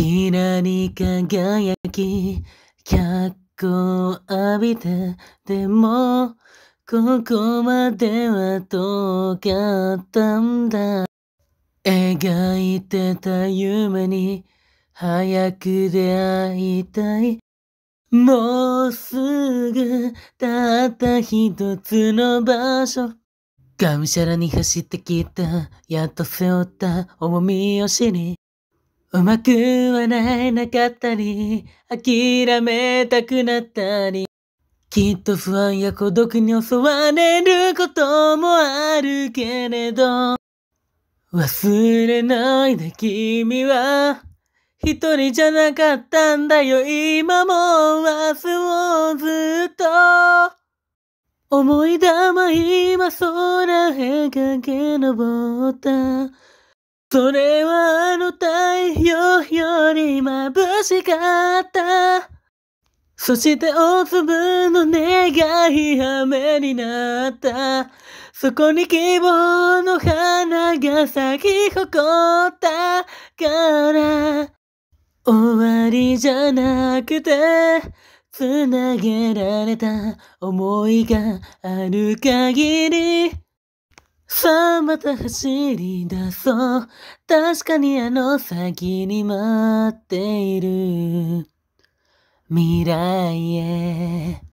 キラに輝き、脚光浴びて、でも、ここまでは遠かったんだ。描いてた夢に、早く出会いたい。もうすぐ、たった一つの場所。がむしゃらに走ってきた、やっと背負った重みを知り。うまくはないなかったり、諦めたくなったり、きっと不安や孤独に襲われることもあるけれど、忘れないで君は、一人じゃなかったんだよ、今も明日をずっと。思いも今空へ駆け上った。それはあの太欲しかった。そして大粒の願い雨になった。そこに希望の花が咲き誇ったから。終わりじゃなくて、つなげられた思いがある限り。さあまた走り出そう。確かにあの先に待っている未来へ。